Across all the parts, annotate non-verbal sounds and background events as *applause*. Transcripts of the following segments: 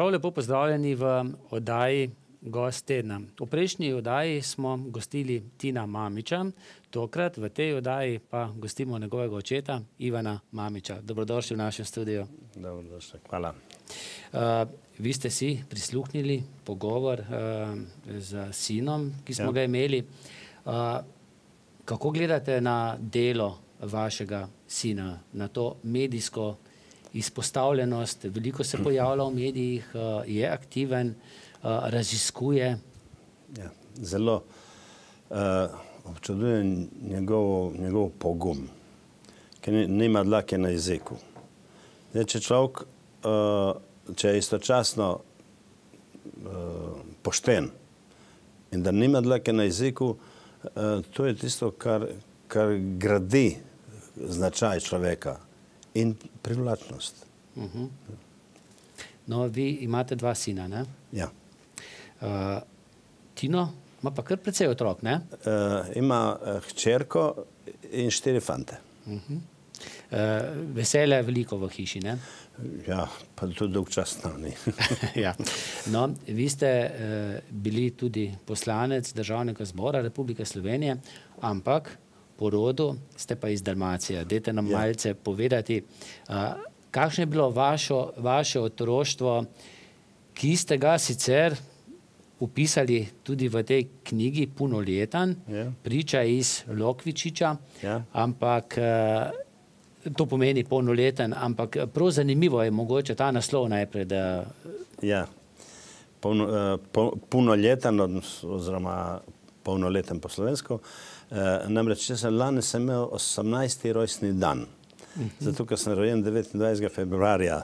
Prav lepo pozdravljeni v oddaji Gost tedna. V prejšnji oddaji smo gostili Tina Mamiča, tokrat v tej oddaji pa gostimo njegovega očeta Ivana Mamiča. Dobrodošli v našem studiu. Dobrodošli, hvala. Uh, vi ste si prisluhnili pogovor uh, z sinom, ki smo ja. ga imeli. Uh, kako gledate na delo vašega sina, na to medijsko delo? izpostavljenost, veliko se pojavlja v medijih, uh, je aktiven, uh, raziskuje. Ja, zelo uh, eh, občudujem njegov, njegov pogum, ki nima dlake na jeziku. Zdaj, če človek, uh, če je istočasno uh, pošten in da nima dlake na jeziku, uh, to je tisto, kar, kar gradi značaj človeka in privlačnost. Uh mhm. -huh. No, vi imate dva sina, ne? Ja. Uh, Tino ima pa kar precej otrok, ne? Uh, ima uh, hčerko in štiri fante. Uh mhm. -huh. uh, Veselje je veliko v hiši, ne? Ja, pa tudi dolgčasno. *laughs* ja. no, vi ste uh, bili tudi poslanec Državnega zbora Republike Slovenije, ampak porodu, ste pa iz Dalmacije. Dajte nam ja. malce povedati, kakšno je bilo vaše otroštvo, ki ste ga sicer upisali tudi v tej knjigi Punoletan, ja. priča iz Lokvičiča, ja. ampak to pomeni polnoleten, ampak prav zanimivo je mogoče ta naslov najprej, da... Ja, punoleten, oziroma polnoleten po slovensko, je Eh, namreč, če sem lani sem imel 18. rojstni dan, zato ker sem rojen 29. februarja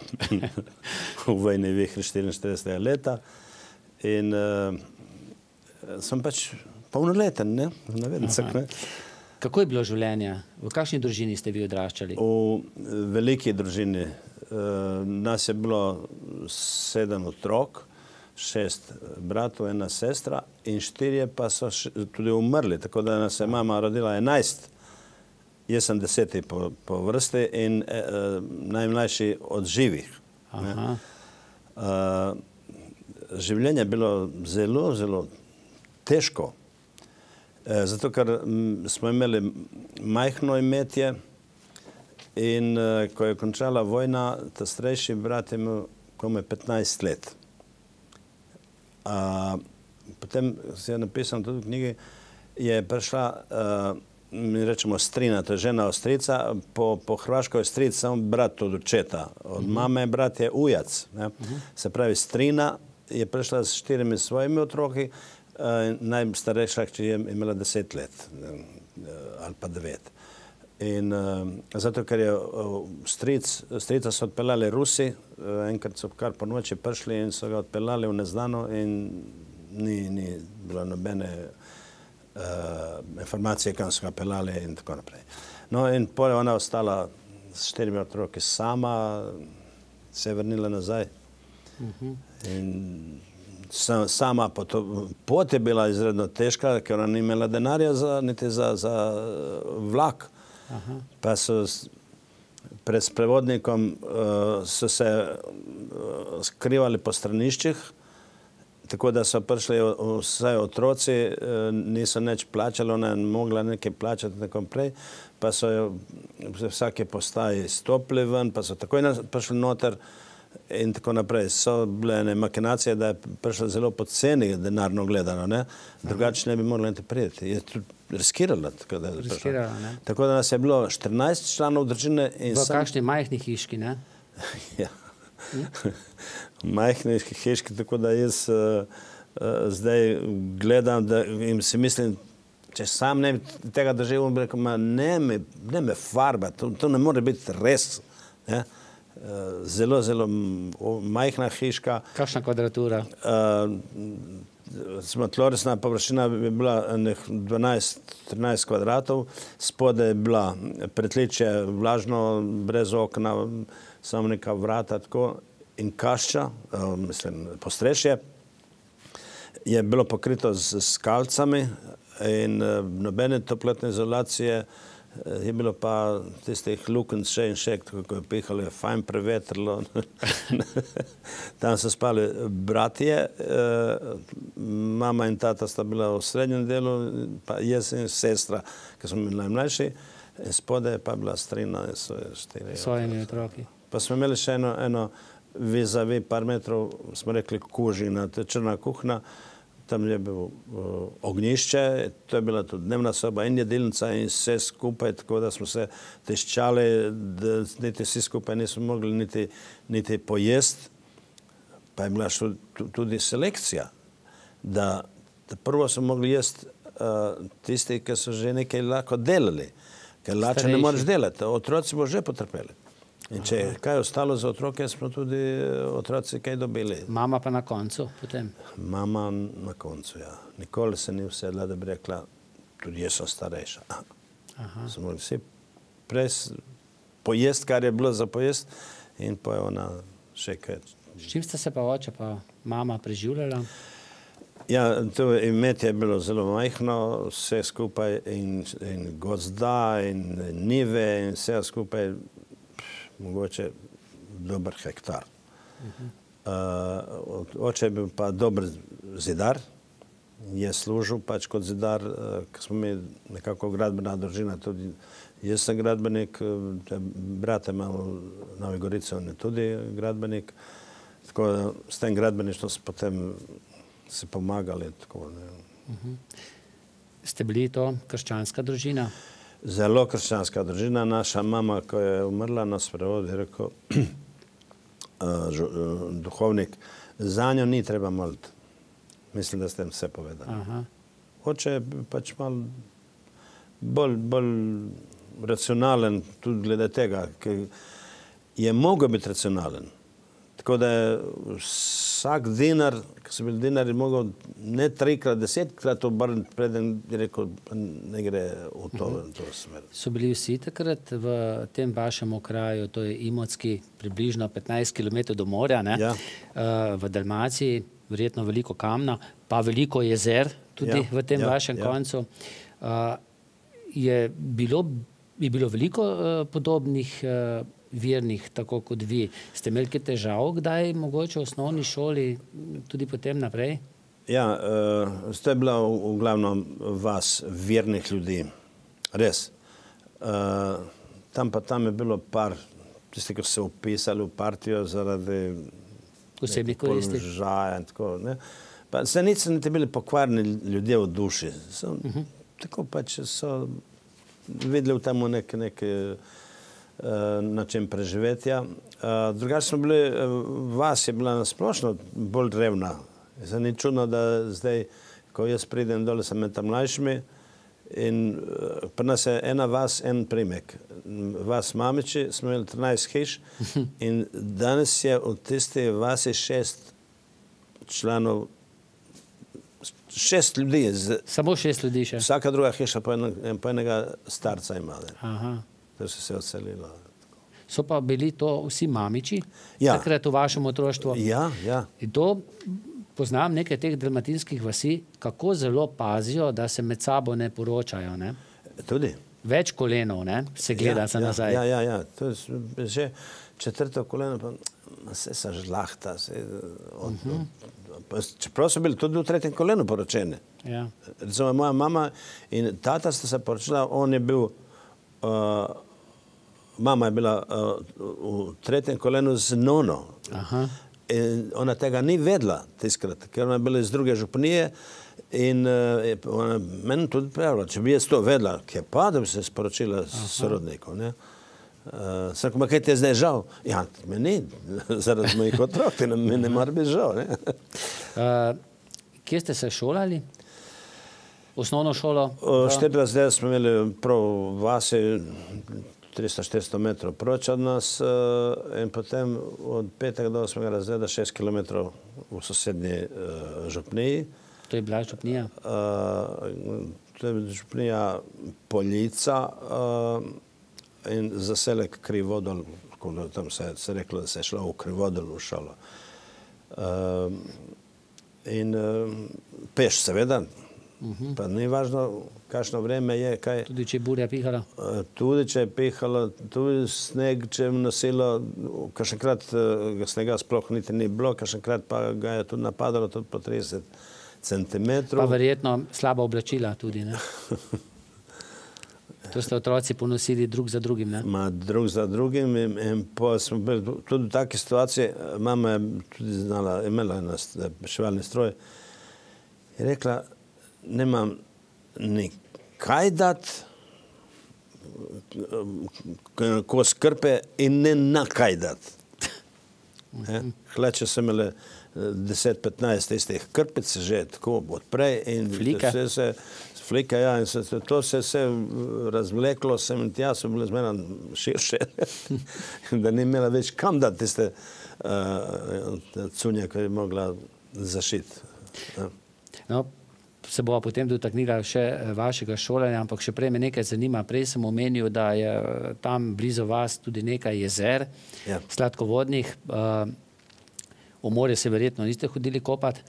*laughs* v vojni vihri 44. leta in eh, sem pač polnoleten, ne, navednicak, ne. Kako je bilo življenje? V kakšni družini ste vi odraščali? V eh, veliki družini. Nas je bilo sedem otrok in šest bratov, ena sestra in štirje pa so tudi umrli. Tako da nas je mama rodila enajst. Jaz sem deseti po, po vrsti in e, e, najmlajši od živih. E, življenje je bilo zelo, zelo težko. E, zato, ker smo imeli majhno imetje in e, ko je končala vojna, ta starejši brat je imel komaj 15 let potem se je napisal tudi v knjigi, je prišla, mi rečemo, strina, to je žena ostrica, po Hrvaško je stric samo brat od očeta, od mhm. mame brat je ujac. Mhm. Se pravi, strina je prišla s štirimi svojimi otroki, najstarejša, če je imela deset let ali pa devet. In uh, zato, ker je uh, stric, strica so odpeljali Rusi, uh, enkrat so kar po noči prišli in so ga odpeljali v neznano in ni, ni bilo nobene uh, informacije, kam so ga pelali in tako naprej. No in pol je ona ostala s štirimi otroki sama, se je vrnila nazaj. Uh-huh. In sama pot, pot je bila izredno težka, ker ona ni imela denarja za, niti za, za e, vlak pa so pred sprevodnikom eh, so se eh, skrivali po straniščih, tako da so prišli vse otroci, eh, niso neč plačali, ona je mogla nekaj plačati tako prej, pa so vsake postaje stopili ven, pa so takoj prišli noter, in tako naprej. So bile ne makinacije, da je prišla zelo poceni denarno gledano, ne? drugače ne bi morali niti prijeti. Je tudi riskirala. Tako da, riskirala tako da nas je bilo 14 članov držine. In v sam... kakšni majhni hiški, ne? *laughs* ja. majhni hiški, tako da jaz uh, uh, zdaj gledam da in si mislim, Če sam ne bi tega držav, bi rekel, ne me, me farba, to, to ne more biti res. Ne? Uh, Eh, zelo, zelo majhna hiška. Kakšna kvadratura? Uh, Tlorisna površina bi bila 12-13 kvadratov, spode je bila pretličje, vlažno, brez okna, samo neka vrata tako. in kašča, uh, mislim, postrešje. Je bilo pokrito z skalcami in uh, nobene toplotne izolacije. Uh, Eh, je bilo pa tistih luken še in še, kako je pihalo, je fajn prevetrlo. *laughs* Tam so spali bratje, eh, mama in tata sta bila v srednjem delu, pa jaz in sestra, ki smo bili najmlajši, in spode pa je bila strina, so je štiri. Svojeni otroki. Pa smo imeli še eno, eno vizavi par metrov, smo rekli kužina, to je črna kuhna, tam je bilo uh, eh, ognišče, to je bila tudi dnevna soba in jedilnica in vse skupaj, tako da smo se teščali, da niti vsi skupaj nismo mogli niti, niti pojesti. Pa je bila šu, tudi selekcija, da, da prvo so mogli jesti uh, tisti, ki so že nekaj lahko delali, ker lače ne moreš delati, otroci bo že potrpeli. In če je kaj ostalo za otroke, smo tudi eh, otroci kaj dobili. Mama pa na koncu potem. Mama na koncu, ja. Nikoli se ni usedla, da bi rekla, tudi jaz sem starejša. Smo morali vsi pojest, kar je bilo za pojest in pa je ona še kaj. S čim ste se pa oče pa mama preživljala? Ja, to imet je bilo zelo majhno, vse skupaj in gozda in nive in vse skupaj vse skupaj mogoče dober hektar. Uh, oče je bil pa dober zidar, je služil pač kot zidar, eh, ker smo mi nekako gradbena družina tudi. Jaz sem gradbenik, eh, brate imam v Novi Gorici, on je tudi gradbenik. Tako da s tem gradbeništvom so potem se pomagali. Tako, ne. Uh mhm. -huh. Ste bili to krščanska družina? zelo krščanska družina. Naša mama, ko je umrla, nas prevodi, je rekel uh, *clears throat* duhovnik, za njo ni treba moliti. Mislim, da ste jim vse povedali. Hoče pač malo bolj, bolj racionalen, tudi glede tega, ki je mogel biti racionalen. Tako da je vsak dinar, ki so bili dinari, mogel ne trikrat, desetkrat obrniti, preden je rekel, ne gre v to, uh mhm. -huh. to smer. So bili vsi takrat v tem vašem okraju, to je Imotski, približno 15 km do morja, ne? Ja. Eh, v Dalmaciji, verjetno veliko kamna, pa veliko jezer tudi ja. v tem ja. vašem ja. koncu. Eh, je bilo, je bilo veliko eh, podobnih vernih, tako kot vi. Ste imeli kaj težav, kdaj mogoče v osnovni šoli, tudi potem naprej? Ja, uh, ste bila v, v glavnem vas, vernih ljudi, res. Uh, tam pa tam je bilo par, tiste, ki so se upisali v partijo zaradi osebnih koristi. Žaja in tako. Ne? Pa se niso niti bili pokvarni ljudje v duši. So, uh mhm. -huh. Tako pač so videli v tem nekaj. Nek, Eh, način preživetja. Eh, drugače smo bili, eh, vas je bila nasplošno bolj drevna. Zdaj ni čudno, da zdaj, ko jaz pridem dole, sem med tam mlajšimi in pri nas je ena vas, en primek. Vas mamiči, smo imeli 13 hiš *laughs* in danes je v tisti vasi šest članov, šest ljudi. Samo šest ljudi še? Vsaka druga hiša po enega starca ima. Aha da so se odselila. So pa bili to vsi mamiči, ja. takrat v vašem otroštvu. Ja, ja. To poznam nekaj teh dramatinskih vasi, kako zelo pazijo, da se med sabo ne poročajo. Ne? Tudi. Več kolenov ne? se gleda ja, za ja, nazaj. Ja, ja, ja. To je že četrto koleno, pa se zažlahta. Se od, uh mhm. -huh. Čeprav so bili tudi v tretjem kolenu poročene. Ja. Recimo, moja mama in tata sta se poročila, on je bil uh, mama je bila uh, v tretjem kolenu z nono. Aha. In ona tega ni vedela, tiskrat, ker ona je bila iz druge županije. In uh, ona je meni tudi pravila, če bi jaz to vedela, kje pa, da bi se sporočila s sorodnikom. Uh, Sam kaj ti je zdaj žal? Ja, meni, *laughs* zaradi mojih otrok, ti ne, ne mar bi žal. Ne? uh, kje ste se šolali? osnovno šolo? Štiri razrede smo imeli prav vase, 300-400 metrov proč od nas e, in potem od petega do osmega razreda 6 km v sosednji e, župniji. To je bila župnija? E, to je bila župnija Poljica in zaselek Krivodol, tam se je reklo, da se je šlo v Krivodol v šolo. In peš, seveda, Mhm. Pa ni važno, kakšno vreme je. Kaj, tudi če je burja pihala. E, tudi če je pihala, tudi sneg, če je nosilo, kakšenkrat e, ga snega sploh niti ni bilo, kakšenkrat pa ga je tudi napadalo tudi po 30 cm. Pa verjetno slaba oblačila tudi. Ne? *laughs* To ste otroci ponosili drug za drugim. Ne? Ma drug za drugim. In, in po, smo bili tudi v takej situaciji, mama je tudi znala, imela je šivalni stroj. Je rekla, nemam nikaj dati, eh, ko skrpe in ne nakaj dati. Mhm. Eh, Hleče sem imel 10-15 istih krpic že tako odprej in vse se flika, ja, in to se je eh, razvleklo sem in tja sem bila zmena širše, *laughs* da ni imela več kam dati tiste cunje, ko je mogla zašiti. No, se bova potem dotaknila še eh, vašega šolanja, ampak še prej me nekaj zanima. Prej sem omenil, da je eh, tam blizu vas tudi nekaj jezer, ja. sladkovodnih. Eh, v morje se verjetno niste hodili kopati.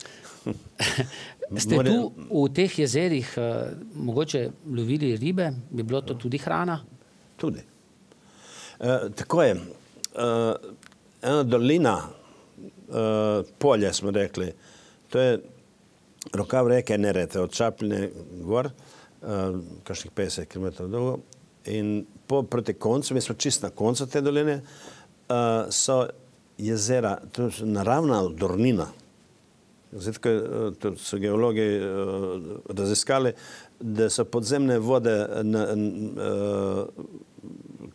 *laughs* Ste tu v teh jezerih mogoče lovili ribe, bi bilo to tudi hrana? Tudi. E, tako je. E, ena dolina, e, polje smo rekli, to je Roka v reke Nerete, od Čapljine gor, eh, kakšnih 50 km dolgo. In po, proti koncu, mi smo čisto na koncu te doline, eh, so jezera, to je naravna dornina. Zdaj, eh, to so geologi raziskali, da so podzemne vode,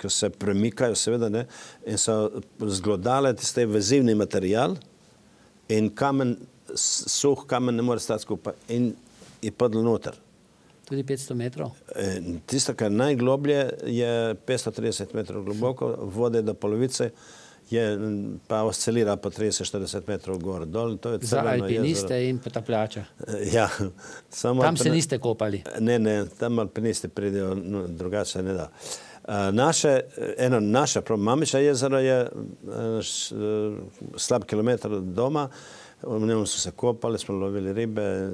ki se premikajo, seveda ne, in so zglodale tiste vezivni material in kamen suh kamen ne more stati skupaj in je padel noter. Tudi 500 metrov? E, tisto, kar je najgloblje, je 530 metrov globoko, vode do polovice, pa oscilira po 30-40 metrov gor, dol. Za alpiniste in potapljača. E, ja. *laughs* Tam se niste kopali? Ne, ne, tam alpiniste pridejo, no, drugače ne da. E, naše, eno, naše, Mamiča jezero je slab kilometr doma, v njem so se kopali, smo lovili ribe,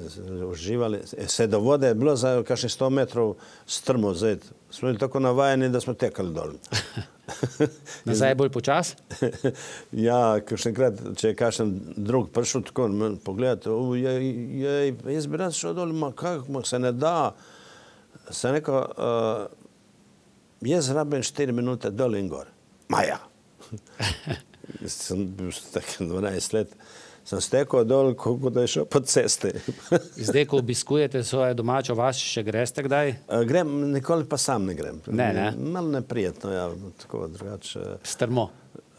uživali. Vse e, do vode je bilo za kakšnih 100 metrov strmo. Zdaj smo bili tako navajeni, da smo tekali dol. *laughs* Nazaj je bolj počas? *laughs* ja, kakšen krat, če je kakšen drug prišel tako, pogledajte, je, je, jaz bi rad šel dol, ma kak, ma se ne da. Se neko, uh, jaz rabim 4 minute dol in gor. Maja. *laughs* sem bil tako 12 let sem stekel dol, kot da je šel po ceste. *laughs* Zdaj, ko obiskujete svoje domačo vas, še greste kdaj? Eh, grem, nikoli pa sam ne grem. Ne, ne? Malo neprijetno, ja, tako drugače. Strmo?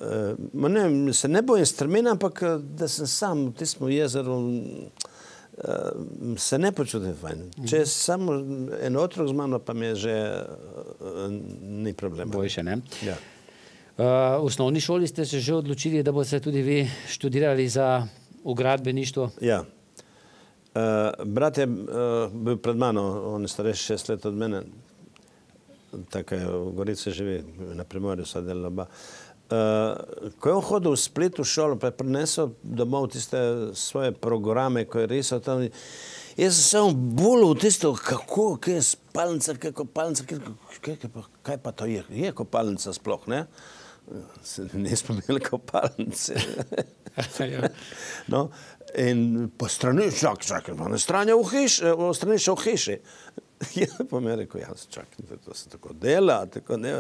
Eh, ne, se ne bojim strmina, ampak eh, da sem sam v tistem jezeru, se ne počutim fajn. Mhm. Če je samo en otrok z mano, pa mi je že ni problema. Bojše, ne? Ja. Eh, v osnovni šoli ste se že odločili, da boste tudi vi študirali za ugradbeništvo. Ja. Uh, eh, brat je uh, eh, bil pred mano, on je starejši šest let od mene, tako je v Gorici živi, na primorju sedaj dela oba. Uh, ko je on hodil v Split v šolo, pa je prinesel domov tiste svoje programe, ko je risal tam, jaz sem samo bulil v tisto, kako, kje je spalnica, kje je kopalnica, kje, kje, kje, kje, kaj pa to je, je kopalnica sploh, ne? Uh, nismo imeli kopalnice. *laughs* Ja. no, in po strani, čak, čak, na strani v hiši, eh, v strani še v hiši. *laughs* Je ja, pa mi rekel, ja, čak, to se tako dela, tako ne,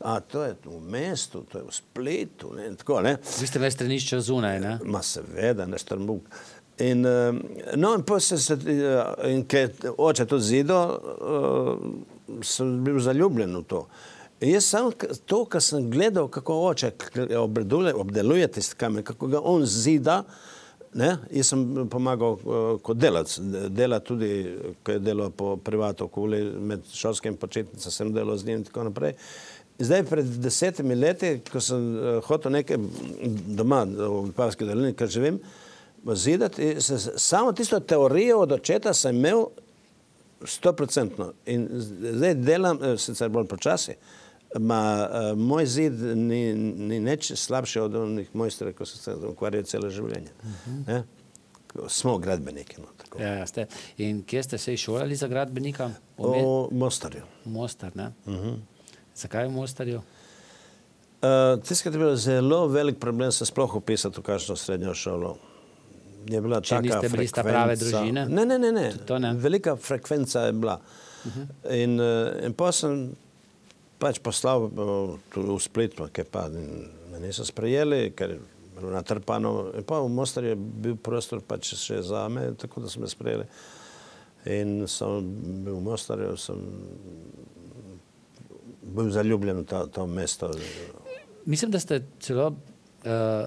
a to je v mestu, to je v spletu, ne, tako, ne. Vi ste več stranišča zunaj, ne? Ma seveda, na Štrnbuk. In, eh, no, in pa se, se, eh, in ker oče to zido, sem bil zaljubljen v to. Jaz samo to, kar sem gledal, kako oče obdeluje tisti kamen, kako ga on zida. Ne? Jaz sem pomagal eh, kot delavec, dela tudi, ko je delal po privatu, kuli med šolskim početnicam, sem delal z njim in tako naprej. Zdaj, pred desetimi leti, ko sem eh, hotel nekaj doma eh, v Vipavski dolini, ker živim, zidati, se, samo tisto teorijo od očeta sem imel stoprocentno in zdaj delam, sicer bolj počasi, ima uh, e, moj zid ni, ni neč slabše od onih mojstra, ko sem se ukvarjal celo življenje. Uh mhm. -huh. Smo gradbeniki. No, ja, ja, ste. In kje ste se šolali za gradbenika? V Mostarju. Mostar, ne? Uh mhm. -huh. Zakaj v Mostarju? Uh, e, Tiskati je bilo zelo velik problem se sploh upisati v kakšno srednjo šolo. Je bila Če taka niste bili sta prave družine? Ne, ne, ne. ne. ne. Velika frekvenca je bila. Uh mhm. -huh. In, uh, in potem sem pač poslal eh, v splet, ki pa niso sprejeli, ker je bilo natrpano. Pa v Mostar je bil prostor pač še za me, tako da so me sprejeli. In sem bil v Mostarju, sem bil zaljubljen v to mesto. Mislim, da ste celo eh,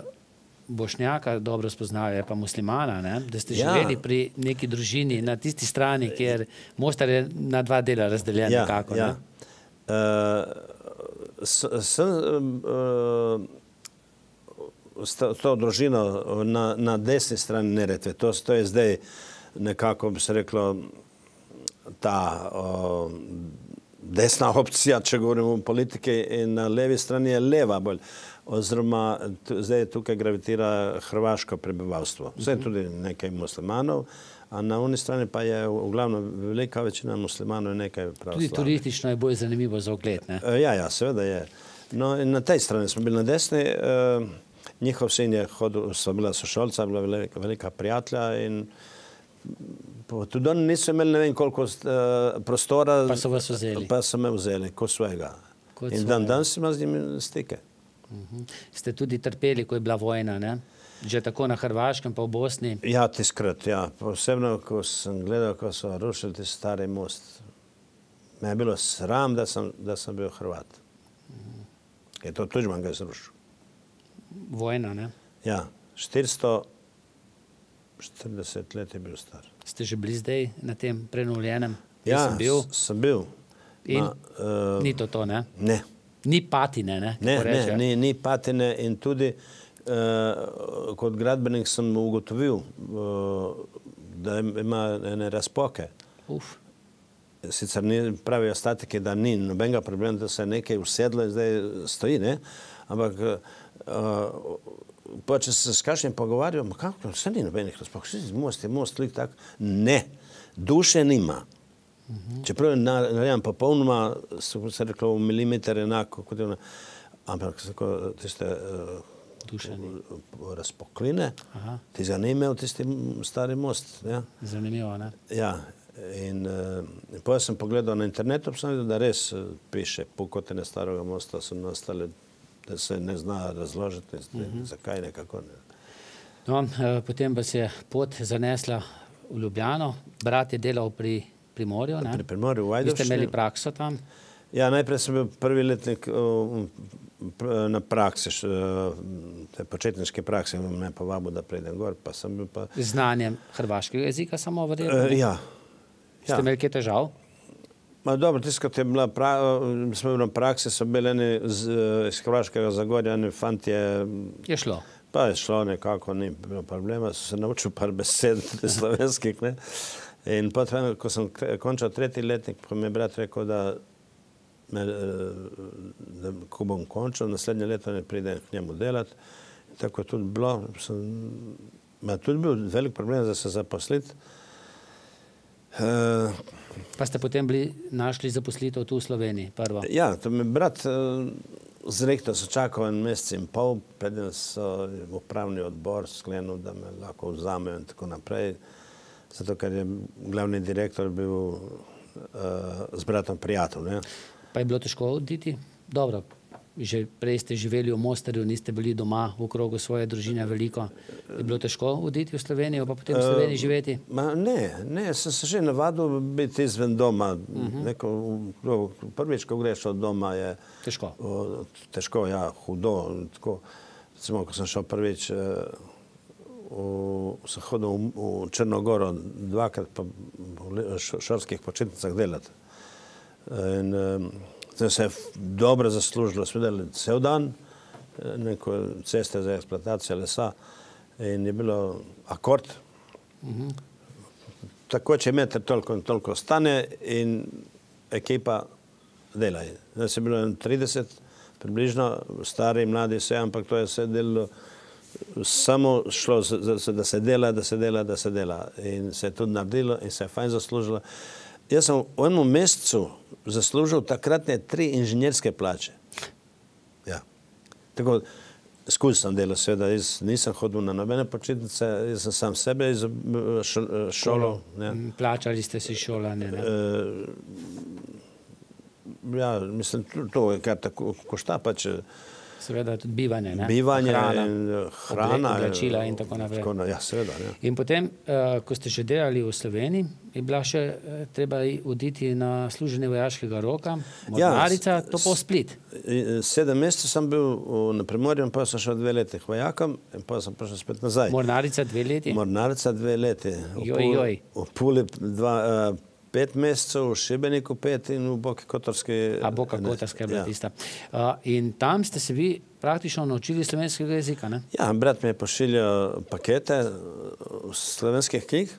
Bošnjaka dobro spoznali, pa muslimana, da ste ja. živeli pri neki družini na tisti strani, kjer Mostar je na dva dela razdeljen ja, nekako. Ja, ja sem, uh, to družino na, na desni strani Neretve, to, to je zdaj nekako bi se reklo ta uh, desna opcija, če govorimo o politiki, in na levi strani je leva bolj. Oziroma, zdaj tukaj gravitira hrvaško prebivalstvo, zdaj mhm. tudi nekaj muslimanov. Uh, a na one strani pa je uglavnom velika večina muslimanov in nekaj pravoslavnih. Tudi turistično je bolj zanimivo za ogled, ne? E, ja, ja, seveda je. No, in na tej strani smo bili na desni, e, njihov sin je hodil, so bila sošolca, bila velika prijatelja in tudi oni niso imeli ne vem koliko e, prostora. Pa so vas vzeli. Pa so me vzeli, kot svojega. In dan danes ima z njimi stike. Mhm. Ste tudi trpeli, ko je bila vojna, ne? Ja že tako na Hrvaškem, pa v Bosni. Ja, tiskrat, ja. Posebno, ko sem gledal, ko so rušili ti stari most, me je bilo sram, da sem, da sem bil Hrvat. Je to tuđman ga je zrušil. Vojna, ne? Ja, 440 let je bil star. Ste že bili zdaj na tem prenuljenem? Ja, sem bil. Sem bil. In Ma, uh, eh, ni to to, ne? Ne. Ni patine, ne? Kako ne, ne ni, ni patine in tudi... Uh, Eh, kot gradbenik sem ugotovil, eh, da ima ene razpoke. Uf. Sicer pravijo statike, da ni nobenega problema, da se je nekaj usedlo in zdaj stoji, ne? Ampak eh, pa če se s kakšnjem pogovarjam, kako, vse ni nobenih razpok, vsi most je most, tako tako, ne. Duše nima. Mhm. Čeprav je narejam popolnoma, se rekla, v milimeter enako, ampak tako, tiste, tako, Eh, razpokline. Aha. Ti ga ni imel tisti stari most. Ja. Zanimivo, ne? Ja. In, in eh, potem sem pogledal na internetu, sem videl, da res eh, piše pukotine starega mosta, so nastale, da se ne zna razložiti, uh mhm. -huh. zakaj nekako ne. No, potem pa se je pot zanesla v Ljubljano, brat je delal pri Primorju. Pri Primorju, v Ajdovščini. Vi ste imeli prakso tam. Ja, najprej sem bil prvi letnik eh, na praksi, eh, te početniške prakse, imam ne povabu, da prejdem gor, pa sem bil pa... Znanjem hrvaškega jezika samo vredno? Eh, ja. Ste ja. imeli kje težav? Dobro, tiskati je bila, smo bili na praksi, so bili eni iz Hrvaškega Zagorja, eni fanti je... Mm, je šlo. Pa je šlo nekako, ni bilo problema, so se naučil par besed *laughs* slovenskih, ne. In potem, ko sem končal tretji letnik, pa mi je brat rekel, da me, eh, da ko bom končal, naslednje leto ne pridem k njemu delati. Tako je tudi bilo, sem, me je tudi bil velik problem za se zaposliti. Uh, eh, pa ste potem bili našli zaposlitev tu v Sloveniji, prvo? Ja, to mi je brat uh, eh, zrekel, so čakali en mesec in pol, predem so upravni odbor sklenil, da me lahko vzamejo in tako naprej. Zato, ker je glavni direktor bil uh, z bratom prijatelj pa je bilo težko oditi. Dobro, že prej ste živeli v Mostarju, niste bili doma v krogu svoje družine veliko. Je bilo težko oditi v Slovenijo, pa potem v eh, Sloveniji živeti? Ma ne, ne, sem se že navadil biti izven doma. Uh mhm. -huh. Prvič, ko greš od doma, je težko. O, težko, ja, hudo. Tako, recimo, ko sem šel prvič, eh, sem hodil v, v Črnogoro dvakrat po šorskih početnicah delati. In zdaj se je dobro zaslužilo, smo delali cel dan, eh, neko ceste za eksploatacijo lesa in je bilo akord. Tako, če meter toliko in toliko stane in ekipa dela. Zdaj se je bilo 30, približno, stari, mladi se, ampak to je se delilo, samo šlo, da se dela, da se dela, da se dela. In se je tudi naredilo in se je fajn zaslužilo. In se je fajn zaslužilo. Jaz sem v enem mesecu zaslužil takratne tri inženirske plače. Ja. Tako, skozi sem delal, seveda, jaz nisem hodil na nobene počitnice, jaz sem sam sebe iz šolo. Ne. Mm, plačali ste si šola, ne? ne? Eh, e, ja, mislim, to, to je kar tako košta, pač eh, Seveda tudi bivanje, bivanje hrana, oblačila in tako naprej. Tako na, ja, seveda, ja. In potem, uh, ko ste že delali v Sloveniji, je bila še uh, treba oditi na služenje vojaškega roka, ja, mornarica, ja, to pa v Split. Eh, sedem mesecev sem bil na Primorju, pa sem šel dve leti k vojakom in pa sem prišel spet nazaj. Mornarica dve leti? Mornarica dve leti. Joj, joj. V Puli, v puli dva, uh, pet mesecev, v Šibeniku pet in v Boki Kotorske. A Boka Kotorske je bila ja. tista. Uh, in tam ste se vi praktično naučili slovenskega jezika, ne? Ja, brat mi je pošiljal pakete eh, slovenskih knjig.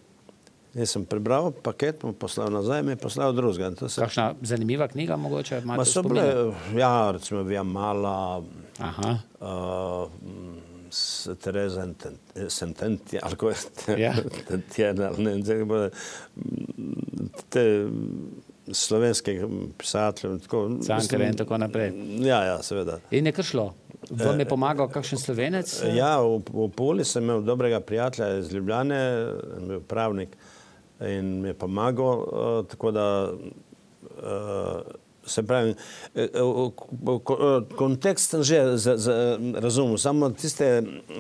Jaz sem prebral paket, mu poslal nazaj, mi je poslal drugega. Se... Kakšna zanimiva knjiga mogoče? Ma so bile, ja, recimo, Vija Mala, Aha. Uh, Teresa Sententia, algo te slovenske pisatelje. Cankar in tako naprej. Ja, ja, seveda. In je kar šlo? Vam je eh, pomagal kakšen slovenec? Eh, ja, v Puli sem imel dobrega prijatelja iz Ljubljane, bil pravnik in mi je pomagal, eh, tako da Se pravi, e, e, e, kontekst že razumem, samo tiste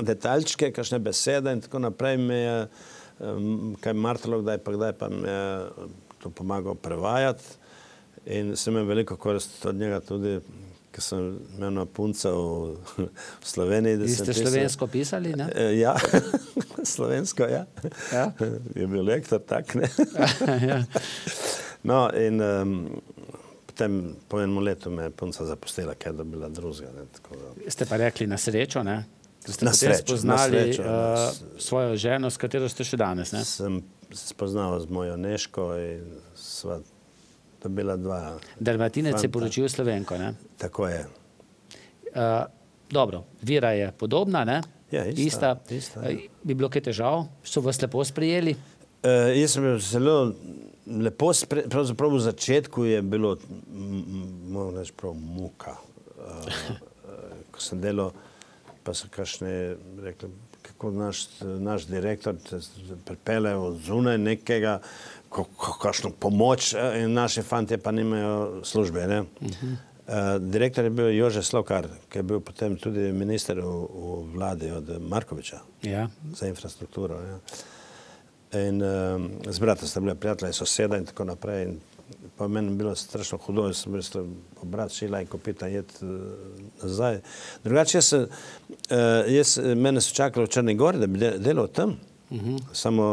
detaljčke, kakšne besede in tako naprej me je, kaj Martelo kdaj pa kdaj pa me je to pomagal prevajati in sem imel veliko korist od njega tudi, ki sem imel na punca v *laughs* Sloveniji. Vi ste slovensko pisali, ne? Ja, *laughs* slovensko, ja. ja? *laughs* Je bil lektor, tak, ne? Ja. No, in potem po enem letu me je punca zapustila, ker je bila druga. Ste pa rekli na srečo, ne? Ste na srečo, spoznali, na srečo. Uh, svojo ženo, s katero ste še danes, ne? Sem se spoznal z mojo Neško in sva dobila dva. Dalmatinec je poročil Slovenko, ne? Tako je. Uh, dobro, vira je podobna, ne? Ja, ista. ista. ista ja. Bi bilo kaj težav? So vas lepo sprijeli? Uh, jaz sem bil zelo lepo, spre, pravzaprav v začetku je bilo, moram reči, prav muka. Uh, uh, ko sem delal, pa so kašne rekli, kako naš, naš direktor pripele od zunaj nekega, kakšno pomoč eh, in naše fante pa nimajo službe. Ne? Uh-huh. Uh, direktor je bil Jože Slokar, ki je bil potem tudi minister v, v vladi od Markoviča ja. za infrastrukturo. Ja. Uh, in uh, z bratom sta bila prijatelja, soseda in tako naprej. In pa meni je bilo strašno hudo, da sem res obrat šel in kopita jed uh, nazaj. Drugače, jaz, uh, jaz, eh, mene so čakali v Črni Gori, da bi de, delal tam, uh mhm. -huh. samo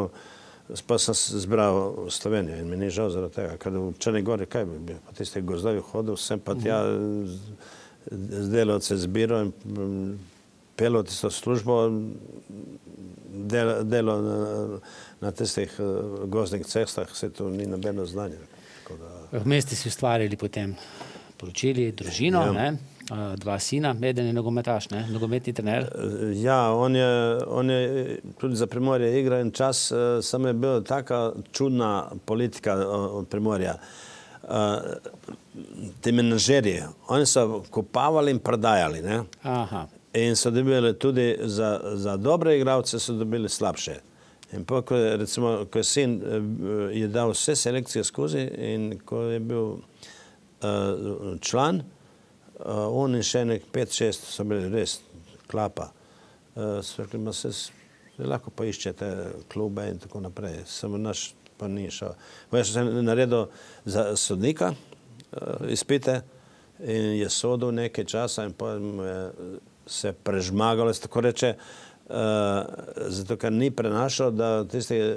pa sem zbral v Slovenijo in mi ni žal zaradi tega, ker v Črni Gori, kaj bi bil, pa tiste gozdovi hodil, sem pa tja uh mhm. -huh. z, z delavce zbiral in mm, pelo tisto službo delo na tistih eh, gozdnih cestah, se tu ni nobeno znanje. V mesti si ustvarili potem poročili družino, ja. eh, dva sina, eden je nogometaš, nogometni trener. Eh, ja, on je tudi za Primorje igra in čas, samo je bila taka čudna politika od Primorja. Te menažerje, oni so kupavali in prodajali. In so dobili tudi za, za dobre igralce, so dobili slabše. In pa, ko, recimo, ko je sin eh, je dal vse selekcije skozi in ko je bil uh, član, uh, on in še nek pet, šest so bili res klapa. Uh, Svrkli smo se, se lahko poiščete klube in tako naprej. Samo naš pa ni šel. Vaj, sem naredil za sodnika uh, izpite in je sodil nekaj časa in pa je uh, se prežmagalo, tako reče, eh, zato ker ni prenašal, da tisti eh,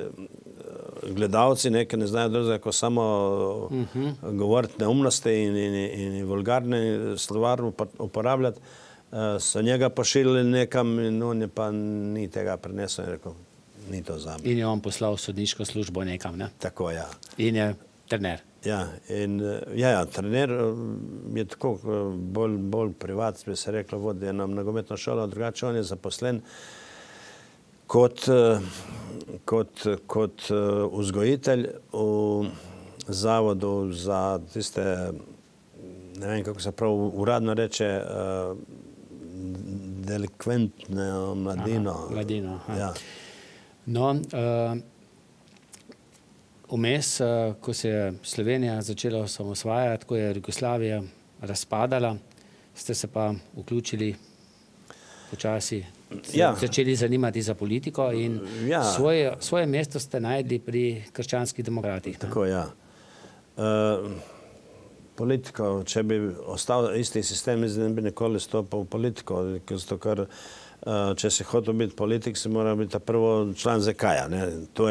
gledalci nekaj ne znajo drugega, ko samo mhm. govoriti neumnosti in vulgarni slovar uporabljati, eh, so njega pošiljali nekam in on je pa ni tega prenesel in rekel, ni to zame. In je on poslal sodniško službo nekam, ne? Tako, ja. In je trener. Ja, in eh, ja, ja, trener eh, je tako eh, bolj, bolj privat, bi se reklo, vodi eno nogometno šolo, drugače on je zaposlen kot, kot, kot vzgojitelj v zavodu za tiste, ne vem kako se prav uradno reče, delikventno mladino. Aha, mladino aha. Ja. No, uh... Vmes, eh, ko se je Slovenija začela osamosvajati, ko je Jugoslavija razpadala, ste se pa vključili počasi, ja. začeli zanimati za politiko in ja. svoje, svoje mesto ste najdli pri krščanskih demokratih. Tako, ne? ja. E, politiko, če bi ostal isti sistem, ne bi nikoli stopil v politiko, ker Eh, če se hotel biti politik, se mora biti prvo član ZK-ja. To,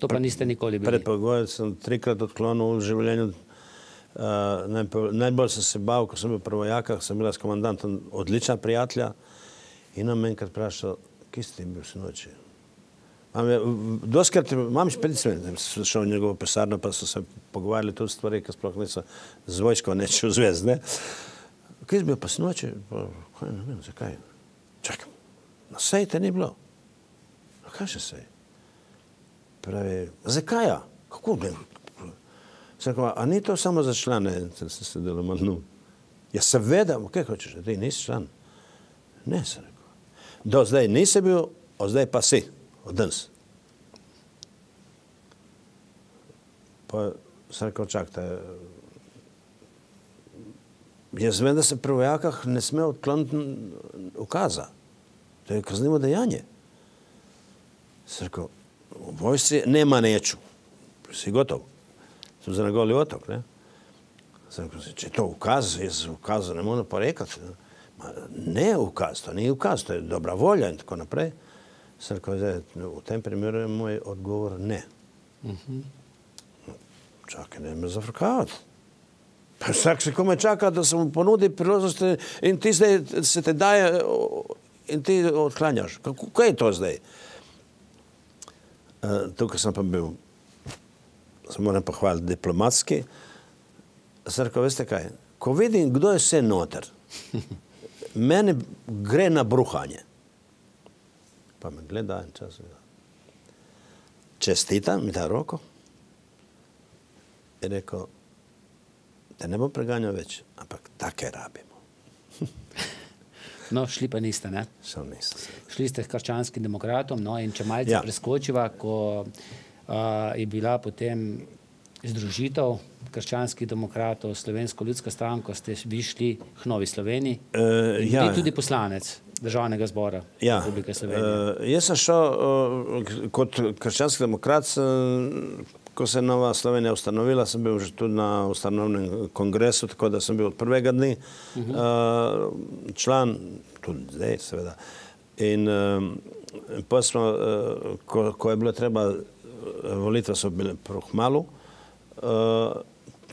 to pa niste nikoli bili. Predpogoj, sem trikrat odklonil v življenju. Eh, najbolj sem se bal, ko sem bil v prvojakah, sem bila s komandantom odlična prijatelja in nam enkrat vprašal, kje ste bili vsi noči? Doskrat imam ja, špedice, sem šel v njegovo pesarno, pa so se pogovarjali tudi stvari, ki sploh niso z vojsko neče v zvezd. Kaj je bil pa sinoči? Kaj ne vem, zakaj? Čakam. No, sej te ni bilo. No, kaj še sej? Pravi, zakaj? Ja? Kako gledam? A ni to samo za člane? Sem se sedel malo no. nu. Ja, seveda, kaj hočeš, da ti nisi član? Ne, sem rekel. Do zdaj nisi bil, od zdaj pa si, od danes. Pa sem rekel, čakajte, jaz vem, da se pri vojakah ne sme odkloniti ukaza. To je kaznivo dejanje. Sam rekao, u vojsci nema neću. Si gotov. Sam za goli otok, ne? Sam rekao, će to ukaz, jesu ukaz, ne mogu porekat. Ma ne ukaz, to nije ukaz, to je dobra volja i tako naprej. Sam rekao, u tem primjeru je moj odgovor ne. Mm -hmm. Čak i ne me zafrkavati. Pa sak se kome čaka da sam ponudi prilaznosti, in ti se te daje in ti odklanjaš. Kaj je to zdaj? Eh, Tukaj sem pa bil, se moram pohvaliti, diplomatski. Zdaj rekel, veste kaj, ko vidim, kdo je vse noter, *laughs* meni gre na bruhanje. Pa me gleda in čas gleda. Čestita mi ta roko in rekel, da ne bom preganjal več, ampak take rabimo. Hvala. *laughs* No, šli pa niste, ne? Šel niste. Šli ste s krščanskim demokratom, no, in če malce ja. preskočiva, ko uh, je bila potem združitev krščanskih demokratov, slovensko-ljudska stranka, ste vi šli k Novi Sloveniji. Uh, ja. Tudi poslanec državnega zbora ja. Republike Slovenije. Uh, jaz sem šel uh, kot krščanski demokrat, sem ko se Nova Slovenija ustanovila, sem bil že tudi na ustanovnem kongresu, tako da sem bil od prvega dne uh -huh. uh, član, tudi zdaj, seveda. In uh, eh, pa smo, uh, ko, ko je bilo treba, eh, volitve so bile prohmalo, uh,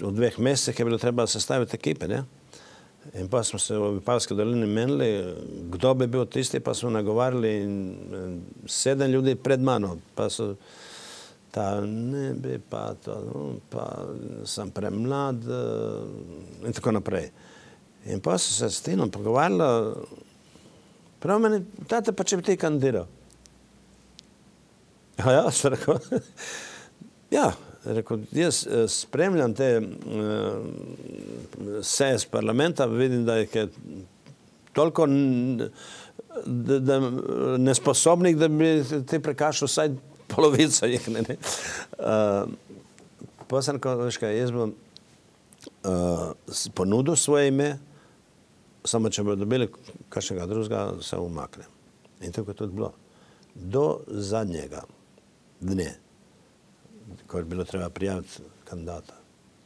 v dveh mesecih je bilo treba sestaviti ekipe. Ne? In pa smo se v Vipavski dolini menili, kdo bi bil tisti, pa smo nagovarjali sedem ljudi pred mano. Pa so, uh, ta ne bi, pa, to, no, pa sem premlad eh, in tako naprej. In pa so se s Tino pogovarjali, prav meni, tate pa če bi te kandidiral. A ja, sem rekel, *laughs* ja, rekel, jaz eh, spremljam te uh, seje z parlamenta, vidim, da je toliko nesposobnih, da bi te prekašal vsaj polovico njih. Ne, ne. Uh, posljedno, kao, veš kaj, jaz bom uh, ponudil svoje ime, samo če bomo dobili kakšnega drugega, se umaknem. In tako je tudi bilo. Do zadnjega dne, ko je bilo treba prijaviti kandidata.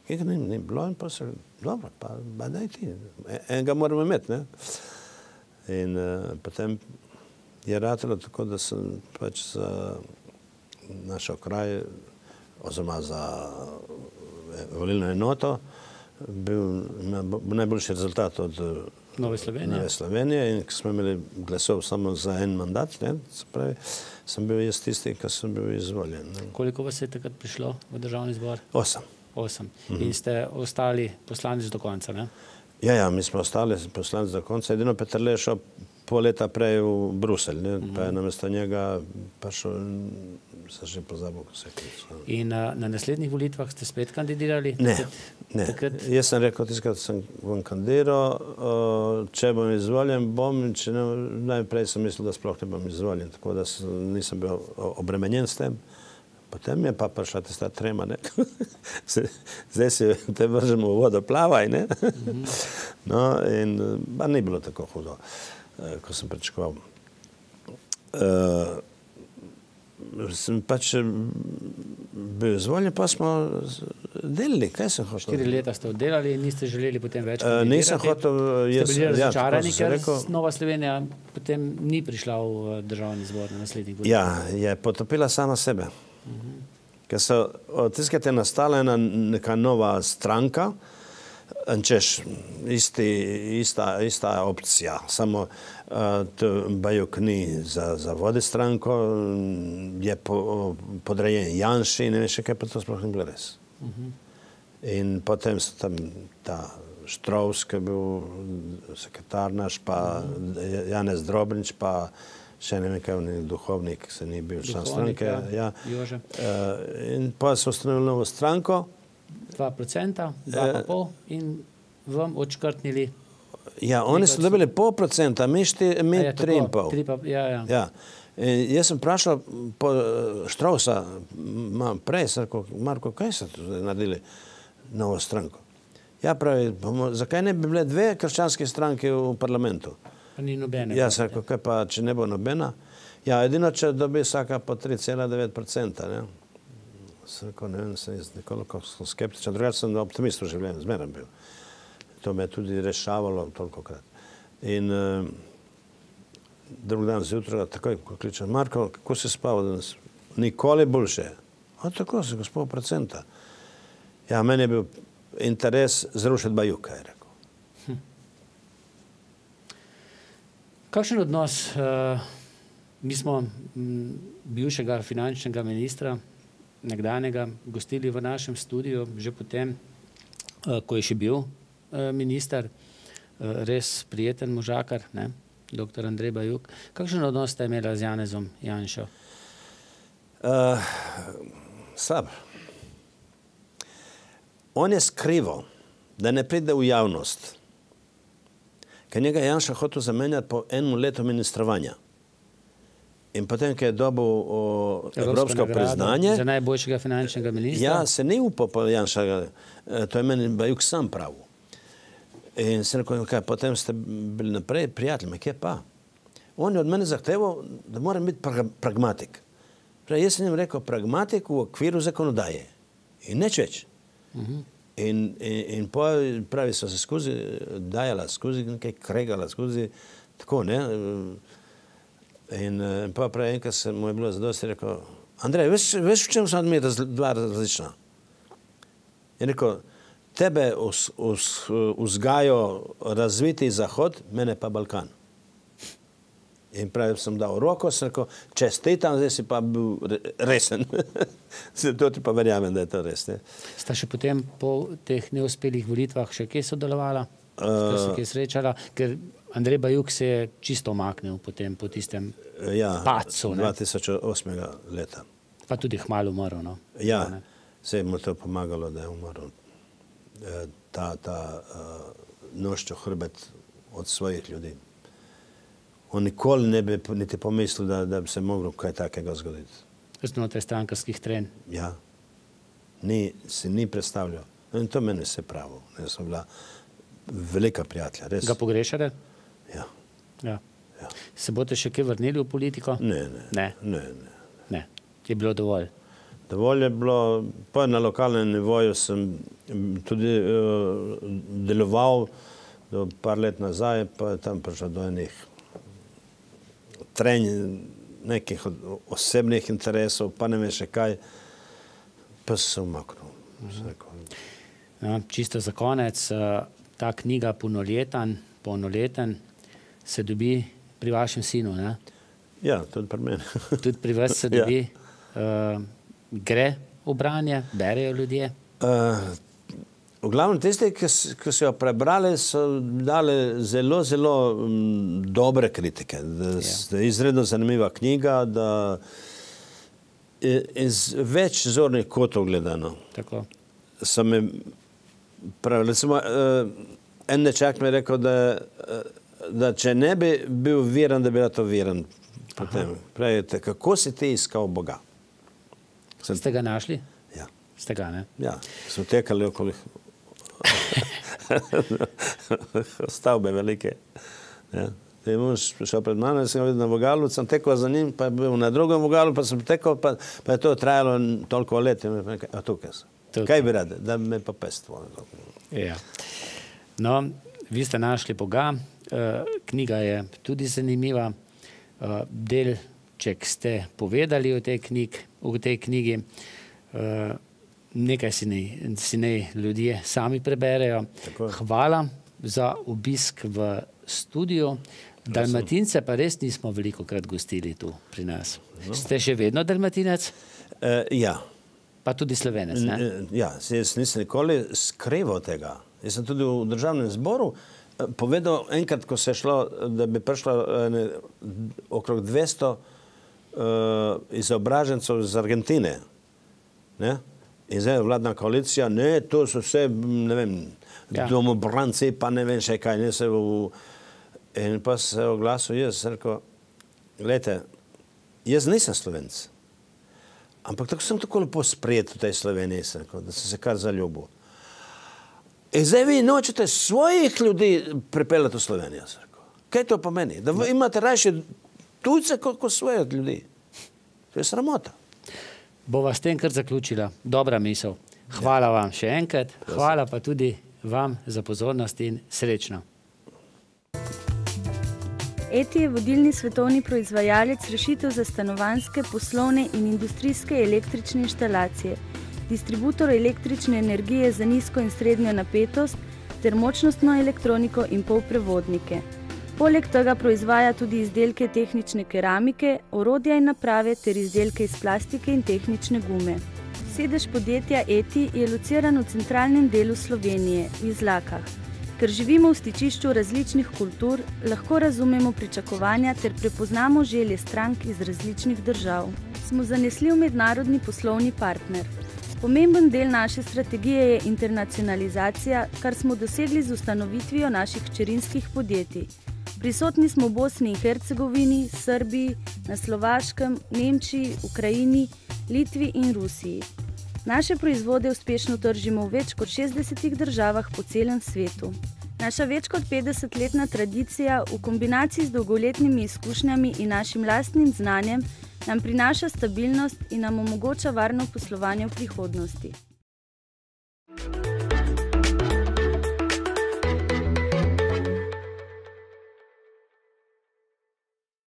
In ni, ni bilo, in pa se je, dobro, pa, pa daj ti, e, enega moramo imeti, ne? In uh, potem je ratelo tako, da sem pač za uh, naš okraj oziroma za eh, volilno enoto bil najboljši rezultat od eh, Nove Slovenije. Nove Slovenije in ko smo imeli glasov samo za en mandat, sem bil jaz tisti, ko sem bil izvoljen. Koliko vas je takrat prišlo v državni zbor? Osem. Osem. Mhm. In ste ostali poslanič do konca, ne? Ja, ja, mi smo ostali poslanič do konca. Edino Petr Lešo pol leta prej v Brusel, pa je mhm. namesto njega prišel se še pozabo, ko se kriče. No. In na, na naslednjih volitvah ste spet kandidirali? Ne, ne. jaz sem rekel, da sem bom kandidiral, če bom izvoljen, bom. Ne, najprej sem mislil, da sploh ne bom izvoljen, tako da sem, nisem bil obremenjen s tem. Potem je pa prišla ta trema, ne? *laughs* zdaj se te vržemo v vodo, plavaj. Mhm. No, in eh, pa ni bilo tako hudo, eh, kot sem pričakoval. Uh, sem pač eh, bil izvoljen, pa smo delali, kaj sem hotel. Štiri leta ste oddelali in niste želeli potem več. Eh, nisem hotel, eh, jaz ja, sem bil razočaran, ker Nova Slovenija potem ni prišla v državni zbor na naslednji godini. Ja, je potopila sama sebe. Mhm. Ker so od tiskate nastala ena neka nova stranka, češ, ista opcija, samo vsega, to Bajuk ni za, za vode stranko, mm, je po, podrejen Janši in ne vem še kaj, pa to sploh ni bilo res. Mhm. In potem so tam ta Štrovs, ki je bil sekretar naš, pa mhm. Janez Drobnič, pa še ne vem kaj, ni duhovnik, se ni bil član stranke. Ja. Ja. Uh, in pa so ustanovili novo stranko. 2%, 2,5% e, in vam odškrtnili. Ja, oni so dobili pol procenta, mi, šti, mi je, ja, tri tako, in pol. Tri pa, ja, ja. Ja. In jaz sem vprašal Štrausa, prej, Sarko, Marko, kaj so naredili novo stranko. Ja, pravi, bomo, zakaj ne bi bile dve krščanske stranke v parlamentu? Pa ni nobene. Ja, Sarko, kaj pa, če ne bo nobena? Ja, edino, če dobi vsaka po 3,9%. Ne? Sarko, ne vem, sem nekoliko skeptičen, drugače sem optimist v življenju, zmeraj bil to me je tudi rešavalo toliko krat. In eh, drug dan zjutraj, takoj, ko kličem, Marko, kako se spava danes? Nikoli boljše. A tako se, gospod procenta. Ja, meni je bil interes zrušiti bajuka, je rekel. Hm. Kakšen odnos, eh, mi smo mm, bivšega finančnega ministra, nekdanega, gostili v našem studiju, že potem, eh, ko je še bil Eh, minister, eh, res prijeten možakar, ne? dr. Andrej Bajuk. Kakšen odnos ste imeli z Janezom Janšo? Uh, slab. On je skrival, da ne pride v javnost, ker njega Janša hotel zamenjati po enem letu ministrovanja. In potem, ko je dobil o, evropsko nagrado, priznanje, za najboljšega finančnega ministra. Ja, se ni upal, Janša, to je meni Bajuk sam pravil. In se nekaj, kaj, potem ste bili naprej prijatelj, me kje pa? On je od mene zahteval, da moram biti pragmatik. Prej, jaz sem jim rekel, pragmatik v okviru zakonodaje. In neč več. Mhm. In pravi so se skozi, dajala skozi, nekaj kregala skozi, tako, ne. In pa pravi, enkrat se mu je bilo zadosti, je rekel, Andrej, veš, v čem sem mi je dva različna? Je rekel, tebe eh, vzgajajo razviti Zahod, mene pa Balkan. In pravi, sem dal roko, sem rekel, čestitam, zdaj si pa bil resen. *laughs* Zato ti pa verjamem, da je to res. Sta še potem po teh neuspelih volitvah še kje sodelovala? Sta se eh. kje srečala? Ker Andrej Bajuk se je čisto omaknil potem po tistem pacu. Eh, ja, 2008. leta. Pa tudi hmalo umrl, no? Ja, se je mu to pomagalo, da je umrl. E, ta, ta uh, e, nošče hrbet od svojih ljudi. On nikoli ne bi niti pomislil, da, da bi se moglo kaj takega zgoditi. Znotraj strankarskih tren. Ja, ni, si ni predstavljal. In to meni se pravo. Jaz sem bila velika prijatelja. Res. Ga pogrešate? Ja. Ja. ja. Se boste še kaj vrnili v politiko? Ne, ne. ne. ne, ne, ne. ne. Je bilo dovolj. Dovolj je bilo, pa na lokalnem nivoju sem tudi eh, deloval, do par let nazaj, pa je tam prišlo do enih trenj, nekih osebnih interesov, pa ne ve še kaj, pa se umaknul. Mhm. Ja, čisto za konec, eh, ta knjiga Ponoleten se dobi pri vašem sinu, ne? Ja, tudi pri meni. Tudi pri vas se *laughs* ja. dobi. Ja gre v branje, berejo ljudje? Uh, v glavnem, tiste, ki so jo prebrali, so dali zelo, zelo um, dobre kritike. Da, yeah. Ja. Izredno zanimiva knjiga, da iz več zornih kotov gledano. Tako. Me, prav, recimo, uh, en nečak mi je rekel, da, uh, da če ne bi bil viren, da bi bila to viren. Prej, kako si ti iskal Boga? Sem... Ste ga našli? Ja. Ste ga, ne? Ja, so tekali okoli *laughs* stavbe velike. Ja. Je mož prišel pred mano in sem videl na vogalu, sem tekel za njim, pa je bil na drugem vogalu, pa sem tekel, pa, pa je to trajalo toliko let. In rekel, a tukaj sem. Tukaj. Kaj bi rad, da bi me pa pestvo? Ja. No, vi ste našli Boga, eh, knjiga je tudi zanimiva, eh, del Ček ste povedali v tej, knjig, v tej knjigi, eh, nekaj si ne ljudje sami preberejo. Tako. Hvala za obisk v studiu. Dalmatince pa res nismo veliko krat gostili tu pri nas. No. Ste še vedno dalmatinec? E, ja. Pa tudi slovenec, ne? Eh, ja, jaz nisem nikoli skreval tega. Jaz sem tudi v državnem zboru povedal enkrat, ko se je šlo, da bi prišlo ne, okrog 200 uh, izobražencev iz Argentine. Ne? In zdaj je vladna koalicija, ne, to so vse, ne vem, ja. domobranci, pa ne vem še kaj, ne se v. In pa se je oglasil jaz, rekel, gledajte, jaz nisem slovenc, ampak tako sem tako lepo sprejet v tej Sloveniji, rekel, da sem se kar zaljubil. In zdaj vi nočete svojih ljudi pripeljati v Slovenijo, rekel. Kaj to pomeni? Da imate raje tujce, kot svoje ljudi. To je sramota. Bova s tem kar zaključila. Dobra misel. Hvala vam še enkrat. Hvala pa tudi vam za pozornost in srečno. ETI je vodilni svetovni proizvajalec rešitev za stanovanske, poslovne in industrijske električne inštalacije, distributor električne energije za nizko in srednjo napetost ter močnostno elektroniko in polprevodnike. prevodnike. Poleg tega proizvaja tudi izdelke tehnične keramike, orodja in naprave ter izdelke iz plastike in tehnične gume. Sedež podjetja ETI je lociran v centralnem delu Slovenije, v Izlakah. Ker živimo v stičišču različnih kultur, lahko razumemo pričakovanja ter prepoznamo želje strank iz različnih držav. Smo zanesljiv mednarodni poslovni partner. Pomemben del naše strategije je internacionalizacija, kar smo dosegli z ustanovitvijo naših črinskih podjetij. Prisotni smo v Bosni in Hercegovini, Srbiji, na Slovaškem, Nemčiji, Ukrajini, Litvi in Rusiji. Naše proizvode uspešno tržimo v več kot 60 državah po celem svetu. Naša več kot 50-letna tradicija v kombinaciji z dolgoletnimi izkušnjami in našim lastnim znanjem nam prinaša stabilnost in nam omogoča varno poslovanje v prihodnosti. Thank you